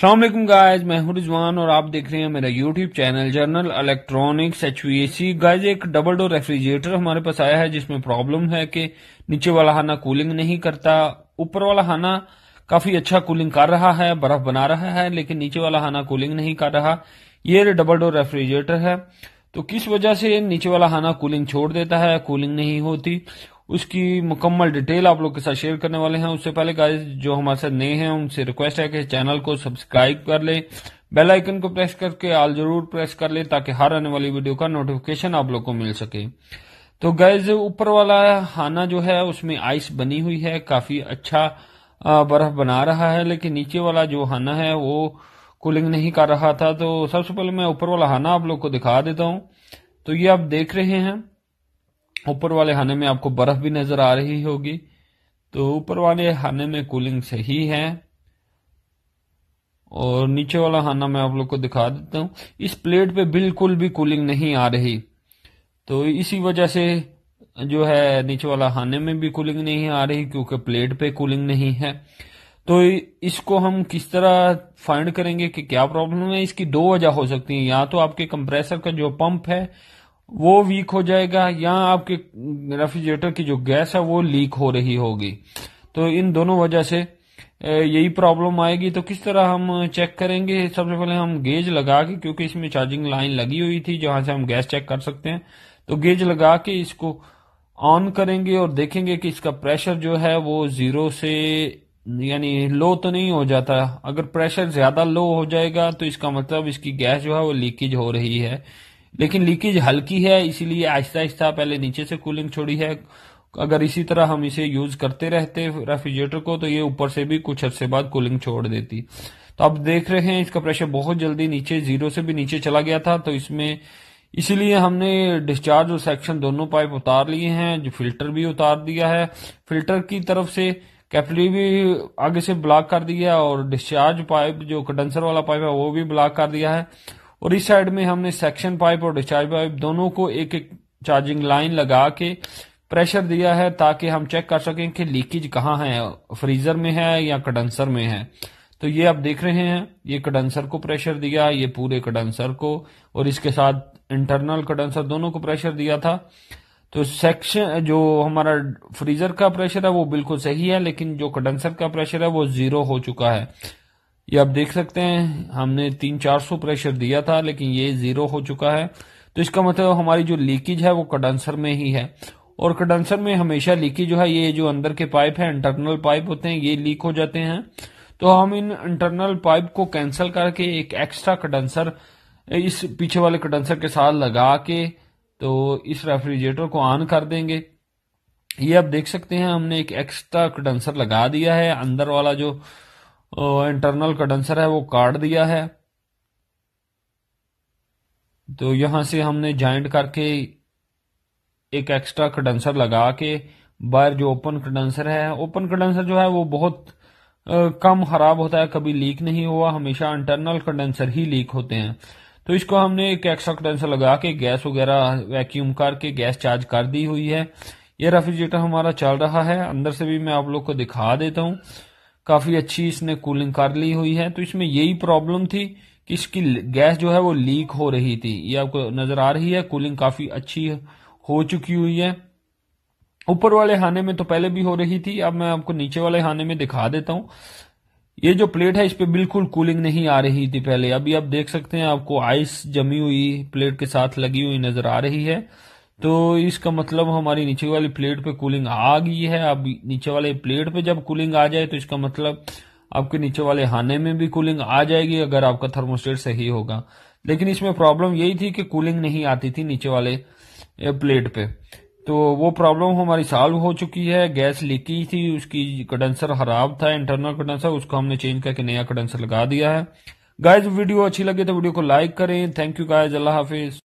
अल्लाम गायज मैं हूं रिजवान और आप देख रहे हैं मेरा YouTube channel general electronics H V C guys एक डबल डोर रेफ्रिजरेटर हमारे पास आया है जिसमें प्रॉब्लम है कि नीचे वाला हाना कूलिंग नहीं करता ऊपर वाला हाना काफी अच्छा कूलिंग कर रहा है बर्फ बना रहा है लेकिन नीचे वाला हाना कूलिंग नहीं कर रहा ये डबल डोर रेफ्रिजरेटर है तो किस वजह से नीचे वाला हाना कूलिंग छोड़ देता है कूलिंग नहीं होती उसकी मुकम्मल डिटेल आप लोग के साथ शेयर करने वाले हैं उससे पहले गाइस जो हमारे साथ नए हैं उनसे रिक्वेस्ट है कि चैनल को सब्सक्राइब कर ले बेल आइकन को प्रेस करके आल जरूर प्रेस कर ले ताकि हर आने वाली वीडियो का नोटिफिकेशन आप लोग को मिल सके तो गैज ऊपर वाला हाना जो है उसमें आइस बनी हुई है काफी अच्छा बर्फ बना रहा है लेकिन नीचे वाला जो हाना है वो कूलिंग नहीं कर रहा था तो सबसे पहले मैं ऊपर वाला हाना आप लोग को दिखा देता हूँ तो ये आप देख रहे हैं ऊपर वाले खाने में आपको बर्फ भी नजर आ रही होगी तो ऊपर वाले खाने में कूलिंग सही है और नीचे वाला खाना मैं आप लोग को दिखा देता हूं इस प्लेट पे बिल्कुल भी कूलिंग नहीं आ रही तो इसी वजह से जो है नीचे वाला खाने में भी कूलिंग नहीं आ रही क्योंकि प्लेट पे कूलिंग नहीं है तो इसको हम किस तरह फाइंड करेंगे कि क्या प्रॉब्लम है इसकी दो वजह हो सकती है या तो आपके कंप्रेसर का जो पंप है वो वीक हो जाएगा या आपके रेफ्रिजरेटर की जो गैस है वो लीक हो रही होगी तो इन दोनों वजह से यही प्रॉब्लम आएगी तो किस तरह हम चेक करेंगे सबसे पहले हम गेज लगा के क्योंकि इसमें चार्जिंग लाइन लगी हुई थी जहां से हम गैस चेक कर सकते हैं तो गेज लगा के इसको ऑन करेंगे और देखेंगे कि इसका प्रेशर जो है वो जीरो से यानी लो तो नहीं हो जाता अगर प्रेशर ज्यादा लो हो जाएगा तो इसका मतलब इसकी गैस जो है वो लीकेज हो रही है लेकिन लीकेज हल्की है इसीलिए आहिस्ता आहिस्ता पहले नीचे से कूलिंग छोड़ी है अगर इसी तरह हम इसे यूज करते रहते रेफ्रिजरेटर को तो ये ऊपर से भी कुछ अर्से बाद कूलिंग छोड़ देती तो आप देख रहे हैं इसका प्रेशर बहुत जल्दी नीचे जीरो से भी नीचे चला गया था तो इसमें इसीलिए हमने डिस्चार्ज और सेक्शन दोनों पाइप उतार लिए हैं जो फिल्टर भी उतार दिया है फिल्टर की तरफ से कैपली भी आगे से ब्लॉक कर दिया और डिस्चार्ज पाइप जो कंडेंसर वाला पाइप है वो भी ब्लॉक कर दिया है और इस साइड में हमने सेक्शन पाइप और डिस्चार्ज पाइप दोनों को एक एक चार्जिंग लाइन लगा के प्रेशर दिया है ताकि हम चेक कर सकें कि लीकेज कहाँ है फ्रीजर में है या कंडेंसर में है तो ये आप देख रहे हैं ये कंडेंसर को प्रेशर दिया ये पूरे कंडेंसर को और इसके साथ इंटरनल कंडेंसर दोनों को प्रेशर दिया था तो सेक्शन जो हमारा फ्रीजर का प्रेशर है वो बिल्कुल सही है लेकिन जो कंडेंसर का प्रेशर है वो जीरो हो चुका है ये आप देख सकते हैं हमने तीन चार सौ प्रेशर दिया था लेकिन ये ज़ीरो हो चुका है तो इसका मतलब हमारी जो लीकेज है वो कंडेंसर में ही है और कंडेंसर में हमेशा लीकेज जो है ये जो अंदर के पाइप है इंटरनल पाइप होते हैं ये लीक हो जाते हैं तो हम इन इंटरनल पाइप को कैंसिल करके एक एक्स्ट्रा कंडेंसर इस पीछे वाले कंडेंसर के साथ लगा के तो इस रेफ्रिजरेटर को ऑन कर देंगे ये आप देख सकते हैं हमने एक एक्स्ट्रा कंडेंसर लगा दिया है अंदर वाला जो इंटरनल कंडेंसर है वो काट दिया है तो यहां से हमने ज्वाइंट करके एक एक्स्ट्रा कंडेंसर लगा के बाहर जो ओपन कंडेंसर है ओपन कंडेंसर जो है वो बहुत कम खराब होता है कभी लीक नहीं हुआ हमेशा इंटरनल कंडेंसर ही लीक होते हैं तो इसको हमने एक एक्स्ट्रा कंडेंसर लगा के गैस वगैरह वैक्यूम करके गैस चार्ज कर दी हुई है ये रेफ्रिजरेटर हमारा चल रहा है अंदर से भी मैं आप लोग को दिखा देता हूं काफ़ी अच्छी इसने कूलिंग कर ली हुई है तो इसमें यही प्रॉब्लम थी कि इसकी गैस जो है वो लीक हो रही थी ये आपको नज़र आ रही है कूलिंग काफ़ी अच्छी हो चुकी हुई है ऊपर वाले हाने में तो पहले भी हो रही थी अब मैं आपको नीचे वाले हाने में दिखा देता हूं ये जो प्लेट है इस पर बिल्कुल कूलिंग नहीं आ रही थी पहले अभी आप देख सकते हैं आपको आइस जमी हुई प्लेट के साथ लगी हुई नजर आ रही है तो इसका मतलब हमारी नीचे वाली प्लेट पे कूलिंग आ गई है अब नीचे वाले प्लेट पे जब कूलिंग आ जाए तो इसका मतलब आपके नीचे वाले हाने में भी कूलिंग आ जाएगी अगर आपका थर्मोस्टेट सही होगा लेकिन इसमें प्रॉब्लम यही थी कि कूलिंग नहीं आती थी नीचे वाले प्लेट पे तो वो प्रॉब्लम हमारी सॉल्व हो चुकी है गैस लीकी थी उसकी कंडेंसर खराब था इंटरनल कंडेंसर उसको हमने चेंज करके नया कंडेंसर लगा दिया है गाइज वीडियो अच्छी लगे तो वीडियो को लाइक करें थैंक यू गाइज अल्लाह हाफिज